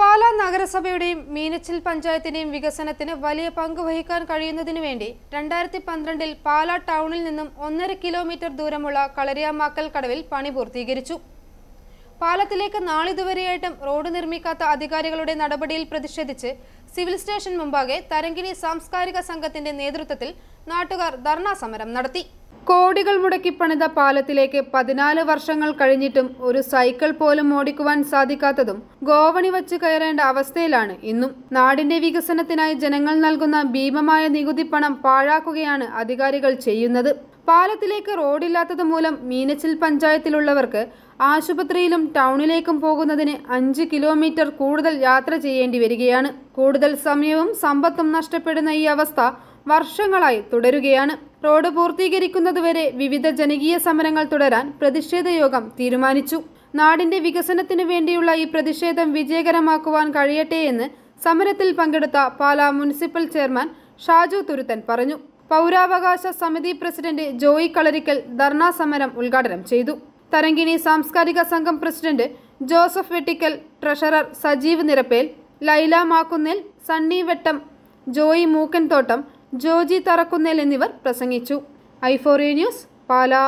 പാലാ നഗരസഭയുടെയും മീനച്ചിൽ പഞ്ചായത്തിന്റെയും വികസനത്തിന് വലിയ പങ്ക് വഹിക്കാൻ കഴിയുന്നതിനു വേണ്ടി രണ്ടായിരത്തി പന്ത്രണ്ടിൽ പാലാ ടൗണിൽ നിന്നും ഒന്നര കിലോമീറ്റർ ദൂരമുള്ള കളരിയാമാക്കൽ കടവിൽ പണി പൂർത്തീകരിച്ചു പാലത്തിലേക്ക് നാളിതുവരെയായിട്ടും റോഡ് നിർമ്മിക്കാത്ത അധികാരികളുടെ നടപടിയിൽ പ്രതിഷേധിച്ച് സിവിൽ സ്റ്റേഷൻ മുമ്പാകെ തരങ്കിണി സാംസ്കാരിക സംഘത്തിന്റെ നേതൃത്വത്തിൽ നാട്ടുകാർ ധർണാ സമരം നടത്തി കോടികൾ മുടക്കി പണിത പാലത്തിലേക്ക് പതിനാല് വർഷങ്ങൾ കഴിഞ്ഞിട്ടും ഒരു സൈക്കിൾ പോലും ഓടിക്കുവാൻ സാധിക്കാത്തതും ഗോവണി വച്ച് കയറേണ്ട അവസ്ഥയിലാണ് ഇന്നും നാടിന്റെ വികസനത്തിനായി ജനങ്ങൾ നൽകുന്ന ഭീമമായ നികുതി പണം പാഴാക്കുകയാണ് അധികാരികൾ ചെയ്യുന്നത് പാലത്തിലേക്ക് റോഡില്ലാത്തത് മൂലം മീനച്ചിൽ പഞ്ചായത്തിലുള്ളവർക്ക് ആശുപത്രിയിലും ടൗണിലേക്കും പോകുന്നതിന് അഞ്ച് കിലോമീറ്റർ കൂടുതൽ യാത്ര ചെയ്യേണ്ടി വരികയാണ് കൂടുതൽ സമയവും സമ്പത്തും നഷ്ടപ്പെടുന്ന ഈ അവസ്ഥ വർഷങ്ങളായി തുടരുകയാണ് റോഡ് പൂർത്തീകരിക്കുന്നതുവരെ വിവിധ ജനകീയ സമരങ്ങൾ തുടരാൻ പ്രതിഷേധ യോഗം തീരുമാനിച്ചു നാടിന്റെ വികസനത്തിനു വേണ്ടിയുള്ള ഈ പ്രതിഷേധം വിജയകരമാക്കുവാൻ എന്ന് സമരത്തിൽ പങ്കെടുത്ത പാലാ മുനിസിപ്പൽ ചെയർമാൻ ഷാജു തുരുത്തൻ പറഞ്ഞു പൗരാവകാശ സമിതി പ്രസിഡന്റ് ജോയി കളരിക്കൽ ധർണാ സമരം ഉദ്ഘാടനം ചെയ്തു തരങ്കിണി സാംസ്കാരിക സംഘം പ്രസിഡന്റ് ജോസഫ് വെട്ടിക്കൽ ട്രഷറർ സജീവ് നിരപ്പേൽ ലൈല മാക്കുന്നേൽ സണ്ണി വെട്ടം ജോയി മൂക്കൻതോട്ടം ജോജി തറക്കുന്നേൽ എന്നിവർ പ്രസംഗിച്ചു ഐഫോറിയ ന്യൂസ് പാലാ